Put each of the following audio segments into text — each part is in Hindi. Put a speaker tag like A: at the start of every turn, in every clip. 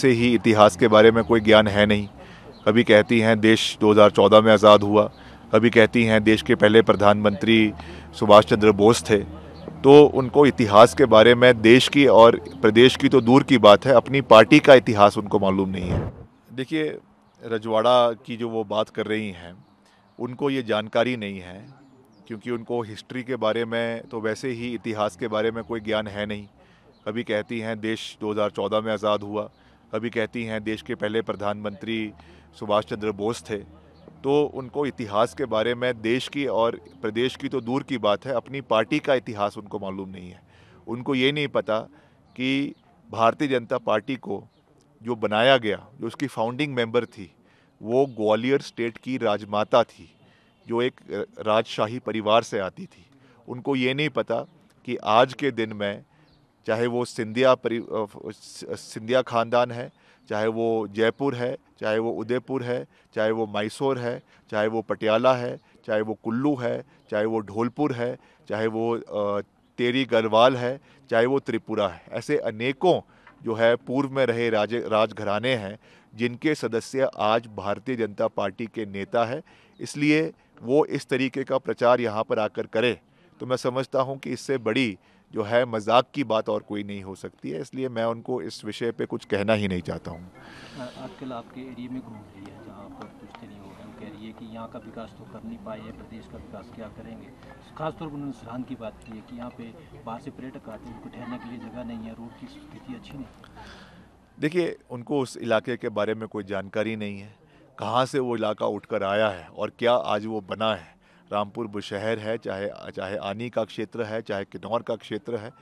A: से ही इतिहास के बारे में कोई ज्ञान है नहीं कभी कहती हैं देश 2014 में आज़ाद हुआ कभी कहती हैं देश के पहले प्रधानमंत्री सुभाष चंद्र बोस थे तो उनको इतिहास के बारे में देश की और प्रदेश की तो दूर की बात है अपनी पार्टी का इतिहास उनको मालूम नहीं है देखिए रजवाड़ा की जो वो बात कर रही हैं उनको ये जानकारी नहीं है क्योंकि उनको हिस्ट्री के बारे में तो वैसे ही इतिहास के बारे में कोई ज्ञान है नहीं कभी कहती हैं देश 2014 में आज़ाद हुआ अभी कहती हैं देश के पहले प्रधानमंत्री सुभाष चंद्र बोस थे तो उनको इतिहास के बारे में देश की और प्रदेश की तो दूर की बात है अपनी पार्टी का इतिहास उनको मालूम नहीं है उनको ये नहीं पता कि भारतीय जनता पार्टी को जो बनाया गया जो उसकी फाउंडिंग मेंबर थी वो ग्वालियर स्टेट की राजमाता थी जो एक राजशाही परिवार से आती थी उनको ये नहीं पता कि आज के दिन में चाहे वो सिंधिया परि सिंधिया ख़ानदान है चाहे वो जयपुर है चाहे वो उदयपुर है चाहे वो मैसूर है चाहे वो पटियाला है चाहे वो कुल्लू है चाहे वो ढोलपुर है चाहे वो तेरी गढ़वाल है चाहे वो त्रिपुरा है ऐसे अनेकों जो है पूर्व में रहे राज राजघराने हैं जिनके सदस्य आज भारतीय जनता पार्टी के नेता है इसलिए वो इस तरीके का प्रचार यहाँ पर आकर करें तो मैं समझता हूँ कि इससे बड़ी जो है मजाक की बात और कोई नहीं हो सकती है इसलिए मैं उनको इस विषय पे कुछ कहना ही नहीं चाहता हूँ आजकल आपके एरिया में घूम रही है जहाँ पर कुछ नहीं हो रहा कह रही है कि यहाँ का विकास तो कर नहीं पाए हैं प्रदेश का विकास क्या करेंगे खासतौर पर उन्होंने सरहान की बात की है कि यहाँ पे बाहर से पर्यटक आते हैं उनको ठहरने के लिए जगह नहीं है रोड की स्थिति अच्छी नहीं देखिए उनको उस इलाके के बारे में कोई जानकारी नहीं है कहाँ से वो इलाका उठकर आया है और क्या आज वो बना है रामपुर बुशहर है चाहे चाहे आनी का क्षेत्र है चाहे किन्नौर का क्षेत्र है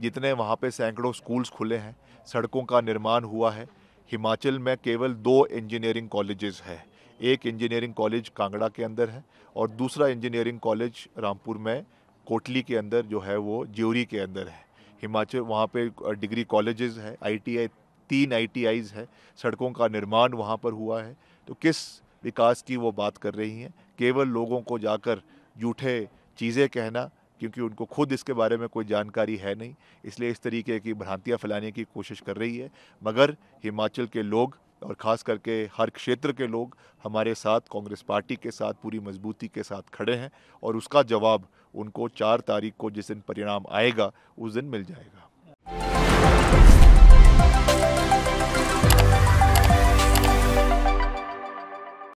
A: जितने वहाँ पे सैकड़ों स्कूल्स खुले हैं सड़कों का निर्माण हुआ है हिमाचल में केवल दो इंजीनियरिंग कॉलेजेस है एक इंजीनियरिंग कॉलेज कांगड़ा के अंदर है और दूसरा इंजीनियरिंग कॉलेज रामपुर में कोटली के अंदर जो है वो ज्योरी के अंदर है हिमाचल वहाँ पे डिग्री कॉलेजेस है आईटीआई तीन आईटीआईज है सड़कों का निर्माण वहाँ पर हुआ है तो किस विकास की वो बात कर रही हैं केवल लोगों को जाकर झूठे चीज़ें कहना क्योंकि उनको खुद इसके बारे में कोई जानकारी है नहीं इसलिए इस तरीके की भ्रांतियाँ फैलाने की कोशिश कर रही है मगर हिमाचल के लोग और ख़ास करके हर क्षेत्र के लोग हमारे साथ कांग्रेस पार्टी के साथ पूरी मजबूती के साथ खड़े हैं और उसका जवाब उनको चार तारीख को जिस दिन परिणाम आएगा उस दिन मिल जाएगा